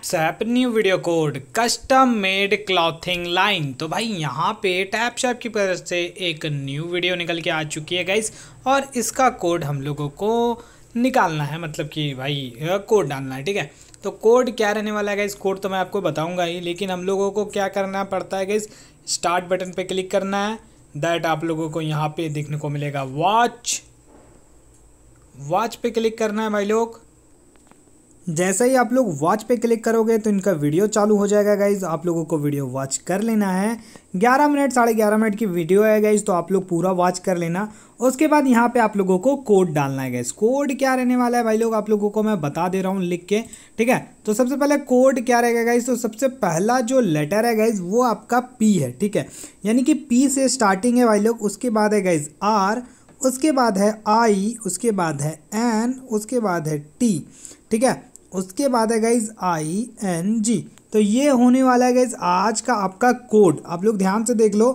टैपसैप new video code custom made clothing line तो भाई यहाँ पे टैपसैप की तरफ से एक न्यू वीडियो निकल के आ चुकी है गाइस और इसका कोड हम लोगों को निकालना है मतलब कि भाई कोड डालना है ठीक है तो कोड क्या रहने वाला है गाइस कोड तो मैं आपको बताऊंगा ही लेकिन हम लोगों को क्या करना पड़ता है गाइस स्टार्ट बटन पर क्लिक करना है दैट आप लोगों को यहाँ पे देखने को मिलेगा वॉच वॉच पे क्लिक करना है भाई लोग जैसे ही आप लोग वॉच पे क्लिक करोगे तो इनका वीडियो चालू हो जाएगा गाइज आप लोगों को वीडियो वॉच कर लेना है 11 मिनट साढ़े ग्यारह मिनट की वीडियो है गाइज तो आप लोग पूरा वॉच कर लेना उसके बाद यहाँ पे आप लोगों को कोड डालना है गाइज कोड क्या रहने वाला है भाई लोग आप लोगों को मैं बता दे रहा हूँ लिख के ठीक है तो सबसे पहले कोड क्या रहेगा गाइज तो सबसे पहला जो लेटर है गाइज वो आपका पी है ठीक है यानी कि पी से स्टार्टिंग है भाई लोग उसके बाद है गाइज आर उसके बाद है आई उसके बाद है एन उसके बाद है टी ठीक है उसके बाद है गाइज आई एन जी तो ये होने वाला है गाइज आज का आपका कोड आप लोग ध्यान से देख लो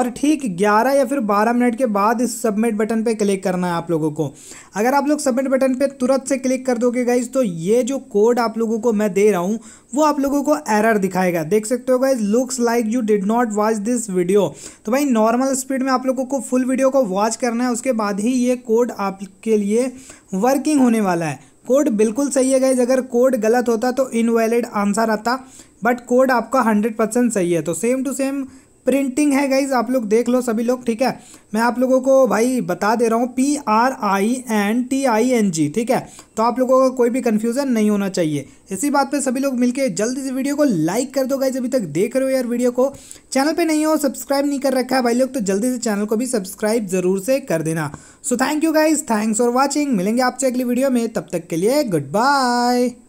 और ठीक 11 या फिर 12 मिनट के बाद इस सबमिट बटन पे क्लिक करना है आप लोगों को अगर आप लोग सबमिट बटन पे तुरंत से क्लिक कर दोगे गाइज तो ये जो कोड आप लोगों को मैं दे रहा हूँ वो आप लोगों को एरर दिखाएगा देख सकते हो guys looks like you did not watch this video तो भाई नॉर्मल स्पीड में आप लोगों को फुल वीडियो को वॉच करना है उसके बाद ही ये कोड आपके लिए वर्किंग होने वाला है कोड बिल्कुल सही है गाइज अगर कोड गलत होता तो इनवैलिड आंसर आता बट कोड आपका हंड्रेड परसेंट सही है तो सेम टू सेम प्रिंटिंग है गाइज आप लोग देख लो सभी लोग ठीक है मैं आप लोगों को भाई बता दे रहा हूँ P R I N T I N G ठीक है तो आप लोगों का को कोई भी कन्फ्यूज़न नहीं होना चाहिए इसी बात पे सभी लोग मिलके जल्दी से वीडियो को लाइक कर दो गाइज अभी तक देख रहे हो यार वीडियो को चैनल पे नहीं हो सब्सक्राइब नहीं कर रखा है भाई लोग तो जल्दी से चैनल को भी सब्सक्राइब ज़रूर से कर देना so thank you guys thanks for watching मिलेंगे आपसे अगली वीडियो में तब तक के लिए गुड बाय